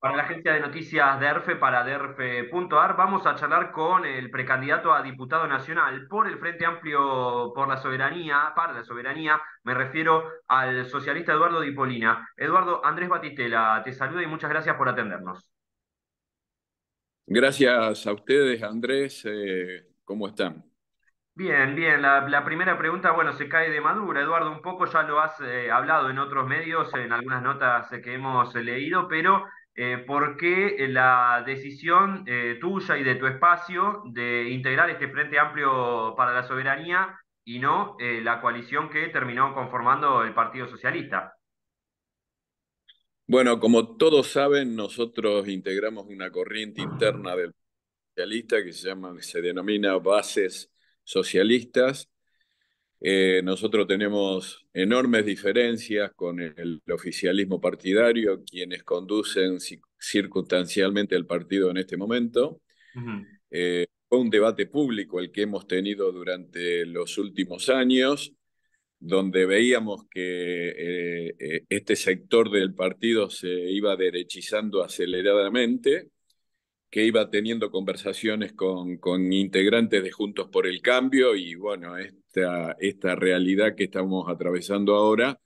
para la agencia de noticias DERFE, para DERFE.ar, vamos a charlar con el precandidato a diputado nacional por el Frente Amplio por la Soberanía, para la Soberanía, me refiero al socialista Eduardo Dipolina. Eduardo, Andrés Batistela, te saludo y muchas gracias por atendernos. Gracias a ustedes, Andrés. Eh, ¿Cómo están? Bien, bien. La, primera pregunta, bueno, se cae de madura. Eduardo, un poco ya lo has eh, hablado en otros medios, en algunas notas que hemos eh, leído, pero eh, por qué la decisión eh, tuya y de tu espacio de integrar este Frente Amplio para la Soberanía y no eh, la coalición que terminó conformando el Partido Socialista. Bueno, como todos saben, nosotros integramos una corriente interna del Partido socialista que se llama, que se denomina Bases Socialistas, eh, nosotros tenemos enormes diferencias con el, oficialismo partidario, quienes conducen circunstancialmente el partido en este momento. Eh, fue un debate público el que hemos tenido durante los últimos años, donde veíamos que eh, este sector del partido se iba derechizando aceleradamente que iba teniendo conversaciones con, con integrantes de Juntos por el Cambio y bueno, es, esta, realidad que estamos atravesando ahora,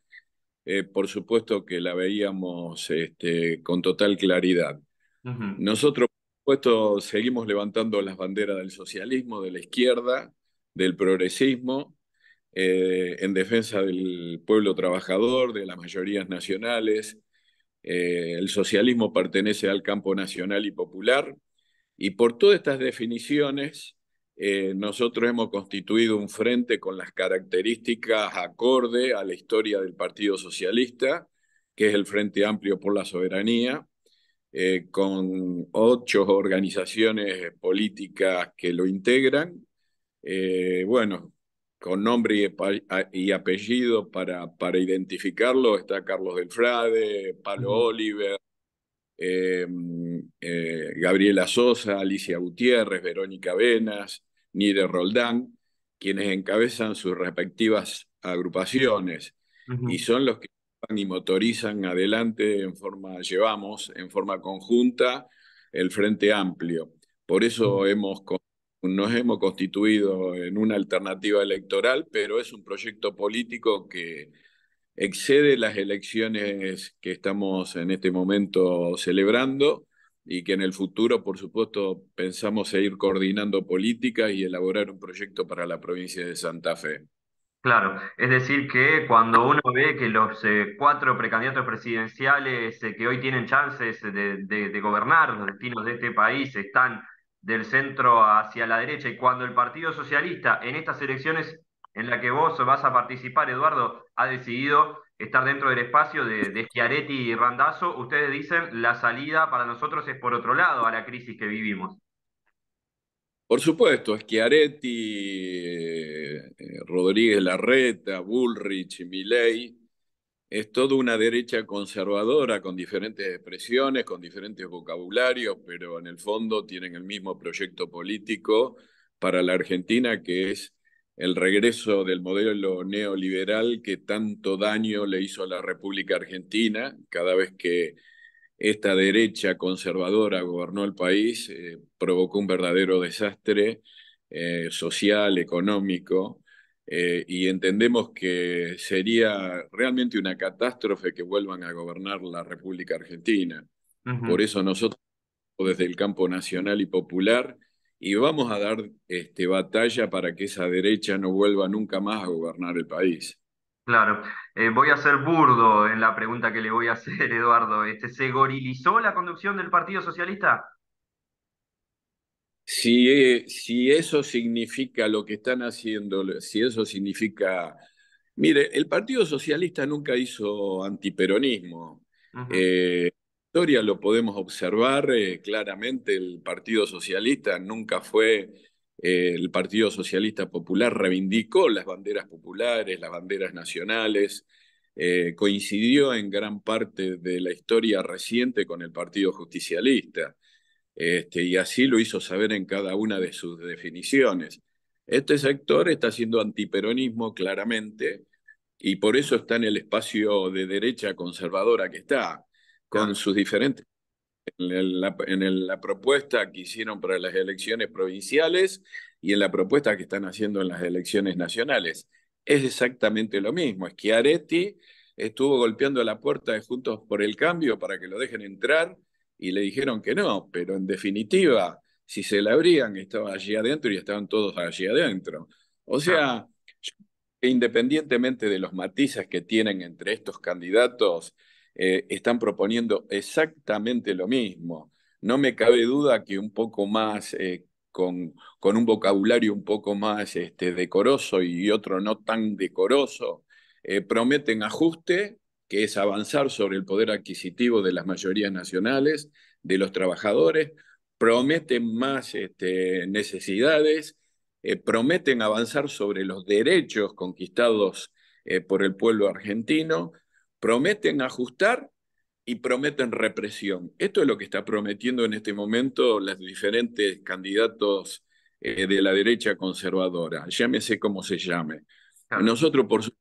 eh, por supuesto que la veíamos este, con total claridad. Nosotros, por supuesto, seguimos levantando las banderas del socialismo, de la izquierda, del progresismo, eh, en defensa del pueblo trabajador, de las mayorías nacionales. Eh, el socialismo pertenece al campo nacional y popular. Y por todas estas definiciones, eh, nosotros hemos constituido un frente con las características acorde a la historia del Partido Socialista, que es el Frente Amplio por la Soberanía, eh, con ocho organizaciones políticas que lo integran. Eh, bueno, con nombre y, apellido para, identificarlo está Carlos del Frade, Pablo Oliver, Em, eh, Gabriela Sosa, Alicia Gutiérrez, Verónica Venas, Nire Roldán, quienes encabezan sus respectivas agrupaciones y son los que y motorizan adelante en forma, llevamos en forma conjunta el Frente Amplio. Por eso hemos, nos hemos constituido en una alternativa electoral, pero es un proyecto político que excede las elecciones que estamos en este momento celebrando y que en el futuro, por supuesto, pensamos seguir coordinando políticas y elaborar un proyecto para la provincia de Santa Fe. Claro, es decir que cuando uno ve que los eh, cuatro precandidatos presidenciales eh, que hoy tienen chances de, de, gobernar los destinos de este país están del centro hacia la derecha y cuando el Partido Socialista en estas elecciones en la que vos vas a participar, Eduardo, ha decidido estar dentro del espacio de, Schiaretti y Randazzo. Ustedes dicen, la salida para nosotros es por otro lado a la crisis que vivimos. Por supuesto, Schiaretti, eh, Rodríguez Larreta, Bullrich, Milei, es toda una derecha conservadora con diferentes expresiones, con diferentes vocabularios, pero en el fondo tienen el mismo proyecto político para la Argentina que es el regreso del modelo neoliberal que tanto daño le hizo a la República Argentina cada vez que esta derecha conservadora gobernó el país, eh, provocó un verdadero desastre eh, social, económico, eh, y entendemos que sería realmente una catástrofe que vuelvan a gobernar la República Argentina. Por eso nosotros, desde el campo nacional y popular, y vamos a dar este, batalla para que esa derecha no vuelva nunca más a gobernar el país. Claro, eh, voy a ser burdo en la pregunta que le voy a hacer, Eduardo. Este, ¿Se gorilizó la conducción del Partido Socialista? Si, eso significa lo que están haciendo, si eso significa... Mire, el Partido Socialista nunca hizo antiperonismo historia lo podemos observar eh, claramente. El Partido Socialista nunca fue, eh, el Partido Socialista Popular reivindicó las banderas populares, las banderas nacionales, eh, coincidió en gran parte de la historia reciente con el Partido Justicialista. Este, y así lo hizo saber en cada una de sus definiciones. Este sector está haciendo antiperonismo claramente y por eso está en el espacio de derecha conservadora que está con sus diferentes. En, la, propuesta que hicieron para las elecciones provinciales y en la propuesta que están haciendo en las elecciones nacionales. Es exactamente lo mismo. Es que Areti estuvo golpeando la puerta de Juntos por el Cambio para que lo dejen entrar y le dijeron que no, pero en definitiva, si se la abrían, estaba allí adentro y estaban todos allí adentro. O sea, ah. independientemente de los matices que tienen entre estos candidatos, eh, están proponiendo exactamente lo mismo. No me cabe duda que un poco más, eh, con, un vocabulario un poco más este, decoroso y otro no tan decoroso, eh, prometen ajuste, que es avanzar sobre el poder adquisitivo de las mayorías nacionales, de los trabajadores, prometen más este, necesidades, prometen avanzar sobre los derechos conquistados por el pueblo argentino, Prometen ajustar y prometen represión. Esto es lo que está prometiendo en este momento los diferentes candidatos eh, de la derecha conservadora, llámese como se llame. Ah. Nosotros, por supuesto,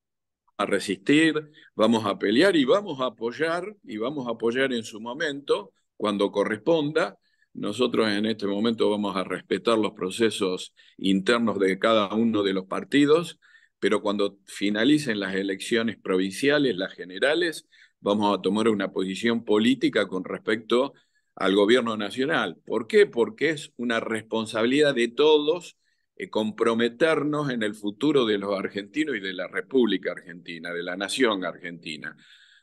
a resistir, vamos a pelear y vamos a apoyar, y vamos a apoyar en su momento, cuando corresponda. Nosotros en este momento vamos a respetar los procesos internos de cada uno de los partidos, pero cuando finalicen las elecciones provinciales, las generales, vamos a tomar una posición política con respecto al gobierno nacional. ¿Por qué? Porque es una responsabilidad de todos eh, comprometernos en el futuro de los argentinos y de la República Argentina, de la nación argentina.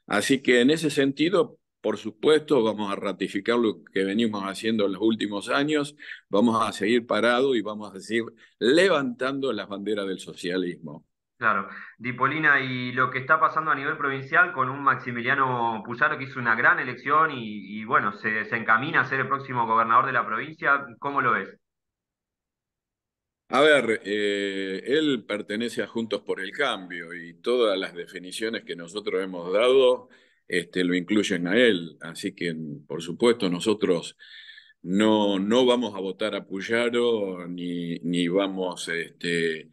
Así que en ese sentido, por supuesto, vamos a ratificar lo que venimos haciendo en los últimos años, vamos a seguir parados y vamos a seguir levantando las banderas del socialismo. Claro, Dipolina, y lo que está pasando a nivel provincial con un Maximiliano Puyaro que hizo una gran elección y, bueno, se, encamina a ser el próximo gobernador de la provincia, ¿cómo lo ves? A ver, eh, él pertenece a Juntos por el Cambio y todas las definiciones que nosotros hemos dado este, lo incluyen a él, así que por supuesto nosotros no, no vamos a votar a Puyaro ni, ni vamos... Este,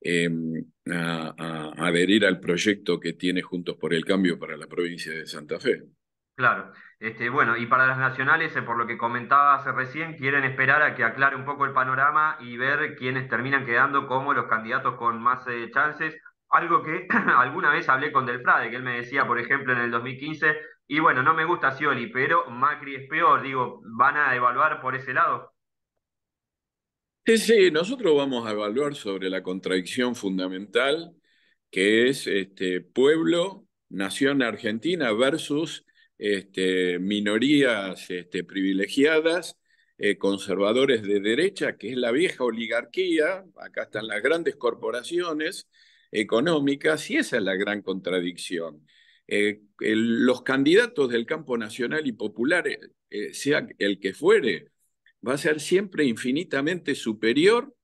Em, a, adherir al proyecto que tiene Juntos por el Cambio para la provincia de Santa Fe. Claro, este, bueno, y para las nacionales, eh, por lo que comentaba hace recién, quieren esperar a que aclare un poco el panorama y ver quiénes terminan quedando como los candidatos con más eh, chances. Algo que alguna vez hablé con Del Delfrade, que él me decía, por ejemplo, en el 2015, y bueno, no me gusta Scioli, pero Macri es peor, digo, ¿van a evaluar por ese lado? Sí, nosotros vamos a evaluar sobre la contradicción fundamental que es este, pueblo, nación argentina versus este, minorías este, privilegiadas, eh, conservadores de derecha, que es la vieja oligarquía, acá están las grandes corporaciones económicas, y esa es la gran contradicción. Eh, los candidatos del campo nacional y popular, eh, sea el que fuere, va a ser siempre infinitamente superior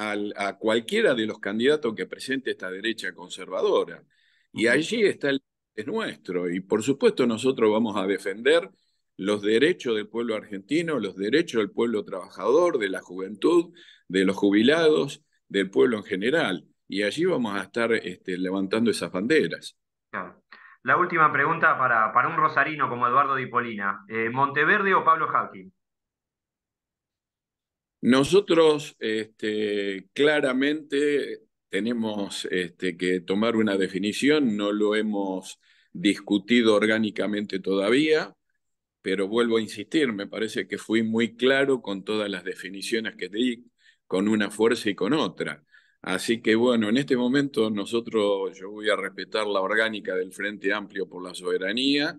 a cualquiera de los candidatos que presente esta derecha conservadora. Y allí está el nuestro. Y por supuesto nosotros vamos a defender los derechos del pueblo argentino, los derechos del pueblo trabajador, de la juventud, de los jubilados, del pueblo en general. Y allí vamos a estar este, levantando esas banderas. La última pregunta para, para un rosarino como Eduardo Dipolina Polina. Eh, ¿Monteverde o Pablo Hawking? Nosotros este, claramente tenemos este, que tomar una definición, no lo hemos discutido orgánicamente todavía, pero vuelvo a insistir, me parece que fui muy claro con todas las definiciones que di, con una fuerza y con otra. Así que bueno, en este momento nosotros, yo voy a respetar la orgánica del Frente Amplio por la Soberanía,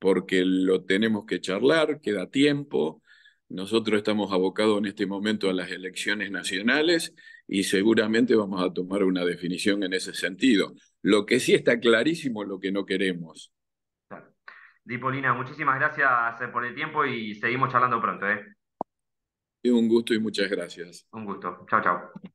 porque lo tenemos que charlar, queda tiempo, nosotros estamos abocados en este momento a las elecciones nacionales y seguramente vamos a tomar una definición en ese sentido. Lo que sí está clarísimo es lo que no queremos. Di Polina, muchísimas gracias eh, por el tiempo y seguimos charlando pronto. ¿eh? Un gusto y muchas gracias. Un gusto. Chao, chao.